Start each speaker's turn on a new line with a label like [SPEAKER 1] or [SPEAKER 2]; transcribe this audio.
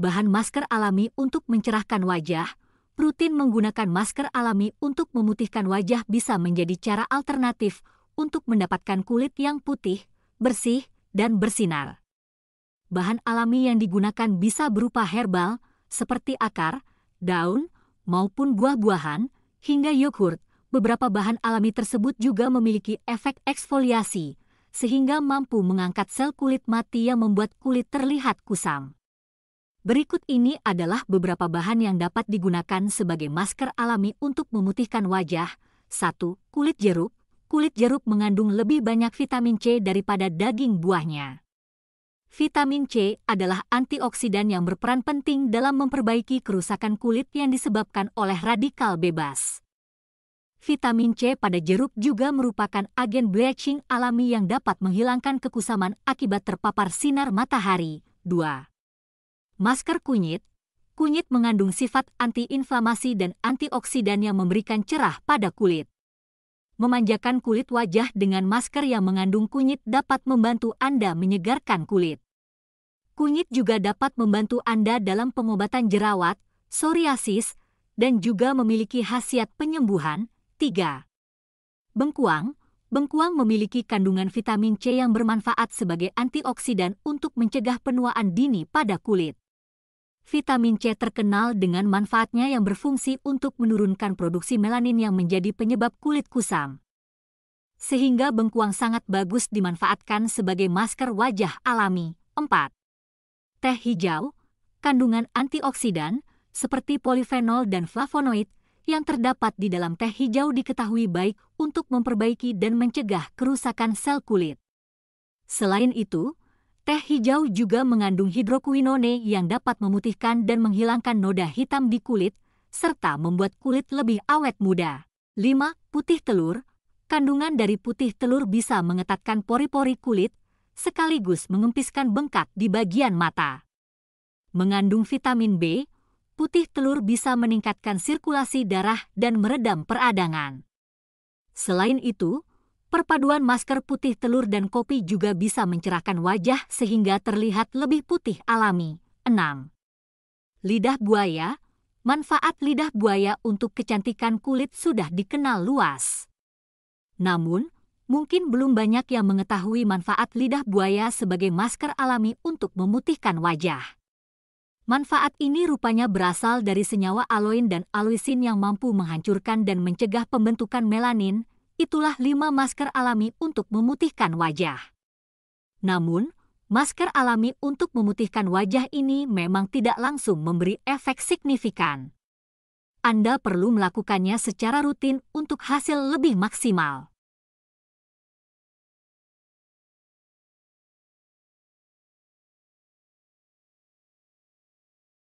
[SPEAKER 1] bahan masker alami untuk mencerahkan wajah, rutin menggunakan masker alami untuk memutihkan wajah bisa menjadi cara alternatif untuk mendapatkan kulit yang putih, bersih, dan bersinar. Bahan alami yang digunakan bisa berupa herbal, seperti akar, daun, maupun buah-buahan, hingga yogurt. Beberapa bahan alami tersebut juga memiliki efek eksfoliasi, sehingga mampu mengangkat sel kulit mati yang membuat kulit terlihat kusam. Berikut ini adalah beberapa bahan yang dapat digunakan sebagai masker alami untuk memutihkan wajah. 1. Kulit jeruk. Kulit jeruk mengandung lebih banyak vitamin C daripada daging buahnya. Vitamin C adalah antioksidan yang berperan penting dalam memperbaiki kerusakan kulit yang disebabkan oleh radikal bebas. Vitamin C pada jeruk juga merupakan agen bleaching alami yang dapat menghilangkan kekusaman akibat terpapar sinar matahari. 2. Masker kunyit Kunyit mengandung sifat antiinflamasi dan antioksidan yang memberikan cerah pada kulit. Memanjakan kulit wajah dengan masker yang mengandung kunyit dapat membantu Anda menyegarkan kulit. Kunyit juga dapat membantu Anda dalam pengobatan jerawat, psoriasis, dan juga memiliki khasiat penyembuhan. 3. Bengkuang Bengkuang memiliki kandungan vitamin C yang bermanfaat sebagai antioksidan untuk mencegah penuaan dini pada kulit vitamin C terkenal dengan manfaatnya yang berfungsi untuk menurunkan produksi melanin yang menjadi penyebab kulit kusam. Sehingga bengkuang sangat bagus dimanfaatkan sebagai masker wajah alami. 4. Teh hijau, kandungan antioksidan, seperti polifenol dan flavonoid, yang terdapat di dalam teh hijau diketahui baik untuk memperbaiki dan mencegah kerusakan sel kulit. Selain itu, Teh hijau juga mengandung hidroquinone yang dapat memutihkan dan menghilangkan noda hitam di kulit, serta membuat kulit lebih awet muda. 5. Putih telur Kandungan dari putih telur bisa mengetatkan pori-pori kulit, sekaligus mengempiskan bengkak di bagian mata. Mengandung vitamin B, putih telur bisa meningkatkan sirkulasi darah dan meredam peradangan. Selain itu, Perpaduan masker putih telur dan kopi juga bisa mencerahkan wajah sehingga terlihat lebih putih alami. 6. Lidah buaya Manfaat lidah buaya untuk kecantikan kulit sudah dikenal luas. Namun, mungkin belum banyak yang mengetahui manfaat lidah buaya sebagai masker alami untuk memutihkan wajah. Manfaat ini rupanya berasal dari senyawa aloin dan aloisin yang mampu menghancurkan dan mencegah pembentukan melanin, itulah lima masker alami untuk memutihkan wajah. Namun, masker alami untuk memutihkan wajah ini memang tidak langsung memberi efek signifikan. Anda perlu melakukannya secara rutin untuk hasil lebih maksimal.